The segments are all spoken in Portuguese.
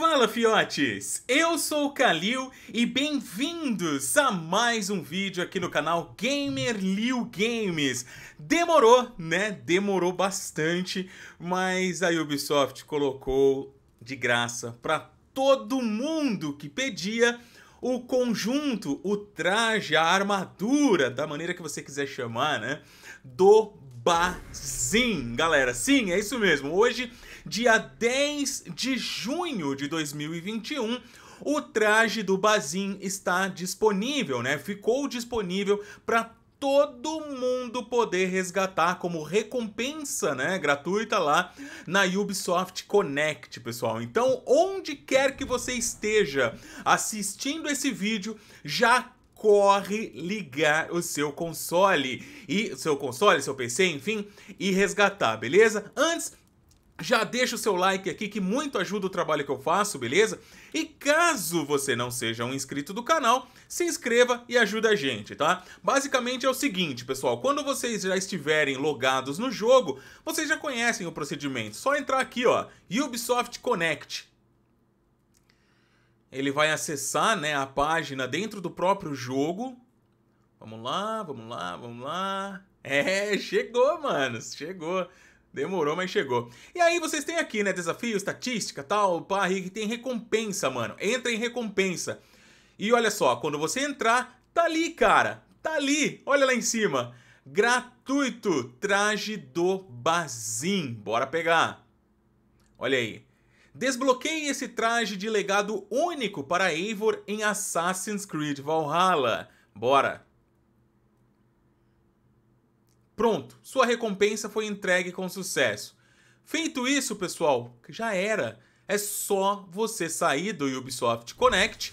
Fala, fiotes! Eu sou o Kalil e bem-vindos a mais um vídeo aqui no canal Gamer Liu Games. Demorou, né? Demorou bastante, mas a Ubisoft colocou de graça para todo mundo que pedia o conjunto, o traje, a armadura, da maneira que você quiser chamar, né? Do Bazin, galera. Sim, é isso mesmo. Hoje dia 10 de junho de 2021, o traje do Bazin está disponível, né? Ficou disponível para todo mundo poder resgatar como recompensa, né, gratuita lá na Ubisoft Connect, pessoal. Então, onde quer que você esteja assistindo esse vídeo, já corre ligar o seu console e seu console, seu PC, enfim, e resgatar, beleza? Antes já deixa o seu like aqui que muito ajuda o trabalho que eu faço, beleza? E caso você não seja um inscrito do canal, se inscreva e ajuda a gente, tá? Basicamente é o seguinte, pessoal, quando vocês já estiverem logados no jogo, vocês já conhecem o procedimento. Só entrar aqui, ó, Ubisoft Connect. Ele vai acessar, né, a página dentro do próprio jogo. Vamos lá, vamos lá, vamos lá. É, chegou, mano, chegou. Demorou, mas chegou. E aí vocês têm aqui, né, desafio, estatística, tal, pá, que tem recompensa, mano. Entra em recompensa. E olha só, quando você entrar, tá ali, cara. Tá ali. Olha lá em cima. Gratuito, traje do Bazin. Bora pegar. Olha aí. Desbloqueie esse traje de legado único para Eivor em Assassin's Creed Valhalla. Bora. Pronto, sua recompensa foi entregue com sucesso. Feito isso, pessoal, já era. É só você sair do Ubisoft Connect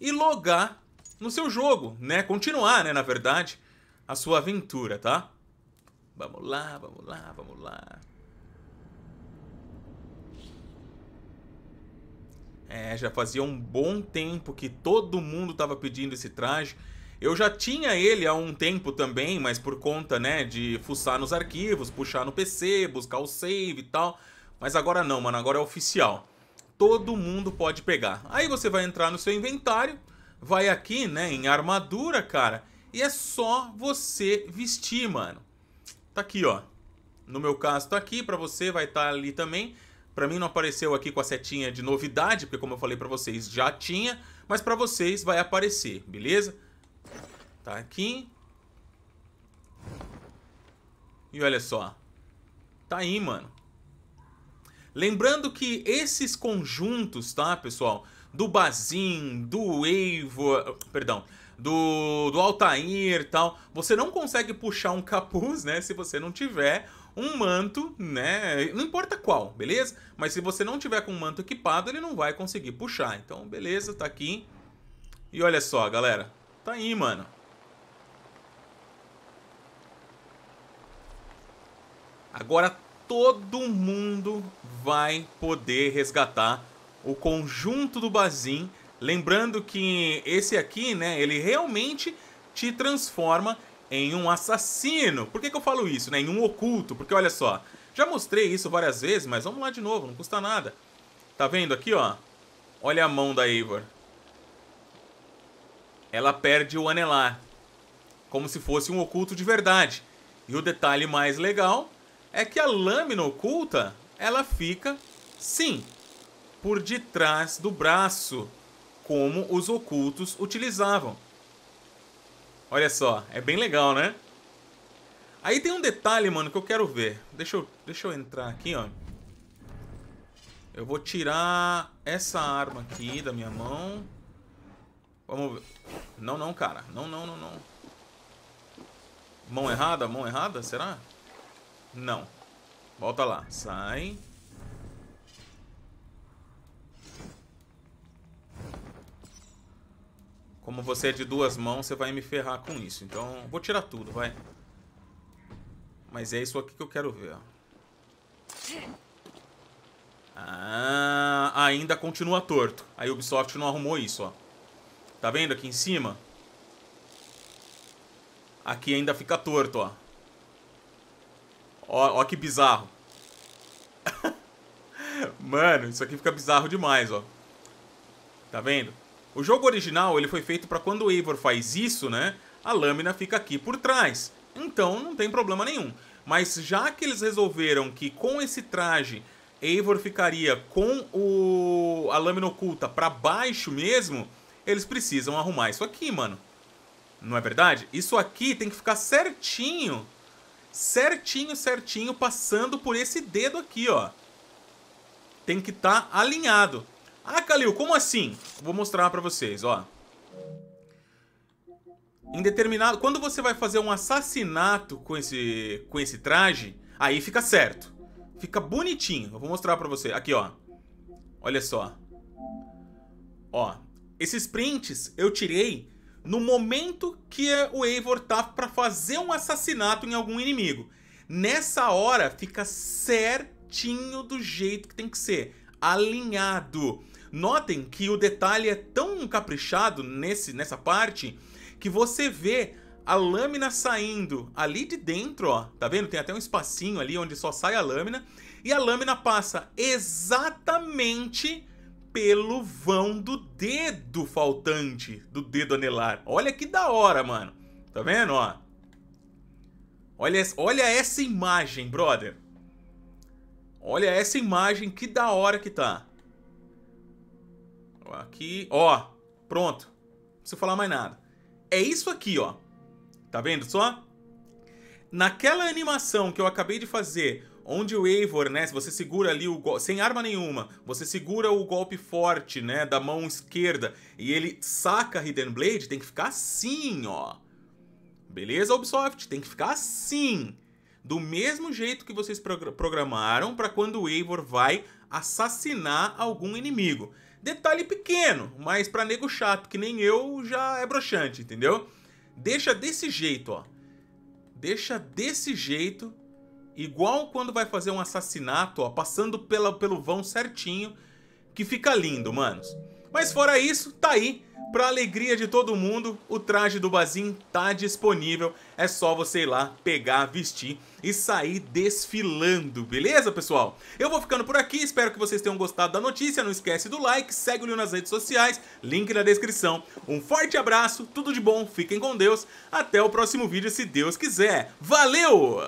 e logar no seu jogo, né? Continuar, né, na verdade, a sua aventura, tá? Vamos lá, vamos lá, vamos lá. É, já fazia um bom tempo que todo mundo estava pedindo esse traje. Eu já tinha ele há um tempo também, mas por conta, né, de fuçar nos arquivos, puxar no PC, buscar o save e tal. Mas agora não, mano, agora é oficial. Todo mundo pode pegar. Aí você vai entrar no seu inventário, vai aqui, né, em armadura, cara, e é só você vestir, mano. Tá aqui, ó. No meu caso tá aqui, para você vai estar tá ali também. Para mim não apareceu aqui com a setinha de novidade, porque como eu falei para vocês, já tinha, mas para vocês vai aparecer, beleza? Tá aqui. E olha só. Tá aí, mano. Lembrando que esses conjuntos, tá, pessoal? Do Bazin, do Eivor... Perdão. Do, do Altair e tal. Você não consegue puxar um capuz, né? Se você não tiver um manto, né? Não importa qual, beleza? Mas se você não tiver com um manto equipado, ele não vai conseguir puxar. Então, beleza, tá aqui. E olha só, galera. Tá aí, mano. Agora todo mundo vai poder resgatar o conjunto do Bazin. Lembrando que esse aqui, né, ele realmente te transforma em um assassino. Por que, que eu falo isso, né? Em um oculto, porque olha só. Já mostrei isso várias vezes, mas vamos lá de novo, não custa nada. Tá vendo aqui, ó? Olha a mão da Eivor ela perde o anelar, como se fosse um oculto de verdade. E o detalhe mais legal é que a lâmina oculta, ela fica, sim, por detrás do braço, como os ocultos utilizavam. Olha só, é bem legal, né? Aí tem um detalhe, mano, que eu quero ver. Deixa eu, deixa eu entrar aqui, ó. Eu vou tirar essa arma aqui da minha mão. Vamos ver. Não, não, cara. Não, não, não, não. Mão errada? Mão errada? Será? Não. Volta lá. Sai. Como você é de duas mãos, você vai me ferrar com isso. Então, vou tirar tudo, vai. Mas é isso aqui que eu quero ver, ó. Ah, ainda continua torto. A Ubisoft não arrumou isso, ó. Tá vendo aqui em cima? Aqui ainda fica torto, ó. Ó, ó que bizarro. Mano, isso aqui fica bizarro demais, ó. Tá vendo? O jogo original, ele foi feito pra quando o Eivor faz isso, né? A lâmina fica aqui por trás. Então, não tem problema nenhum. Mas já que eles resolveram que com esse traje Eivor ficaria com o... a lâmina oculta para baixo mesmo, eles precisam arrumar isso aqui, mano. Não é verdade? Isso aqui tem que ficar certinho. Certinho, certinho, passando por esse dedo aqui, ó. Tem que estar tá alinhado. Ah, Kalil, como assim? Vou mostrar pra vocês, ó. Em determinado... Quando você vai fazer um assassinato com esse, com esse traje, aí fica certo. Fica bonitinho. Eu vou mostrar pra você. Aqui, ó. Olha só. Ó, esses prints eu tirei no momento que o Eivor tá para fazer um assassinato em algum inimigo. Nessa hora fica certinho do jeito que tem que ser, alinhado. Notem que o detalhe é tão caprichado nesse, nessa parte que você vê a lâmina saindo ali de dentro, ó. Tá vendo? Tem até um espacinho ali onde só sai a lâmina. E a lâmina passa exatamente pelo vão do dedo faltante do dedo anelar. Olha que da hora, mano. Tá vendo, ó? Olha, olha essa imagem, brother. Olha essa imagem, que da hora que tá. Aqui, ó. Pronto. Não preciso falar mais nada. É isso aqui, ó. Tá vendo só? Naquela animação que eu acabei de fazer, onde o Eivor, né, se você segura ali o sem arma nenhuma, você segura o golpe forte, né, da mão esquerda e ele saca Hidden Blade, tem que ficar assim, ó. Beleza, Ubisoft, tem que ficar assim. Do mesmo jeito que vocês programaram para quando o Eivor vai assassinar algum inimigo. Detalhe pequeno, mas para nego chato que nem eu já é broxante, entendeu? Deixa desse jeito, ó. Deixa desse jeito Igual quando vai fazer um assassinato, ó, passando pela, pelo vão certinho, que fica lindo, manos. Mas fora isso, tá aí. Pra alegria de todo mundo, o traje do Bazin tá disponível. É só você ir lá, pegar, vestir e sair desfilando, beleza, pessoal? Eu vou ficando por aqui, espero que vocês tenham gostado da notícia. Não esquece do like, segue o Leo nas redes sociais, link na descrição. Um forte abraço, tudo de bom, fiquem com Deus. Até o próximo vídeo, se Deus quiser. Valeu!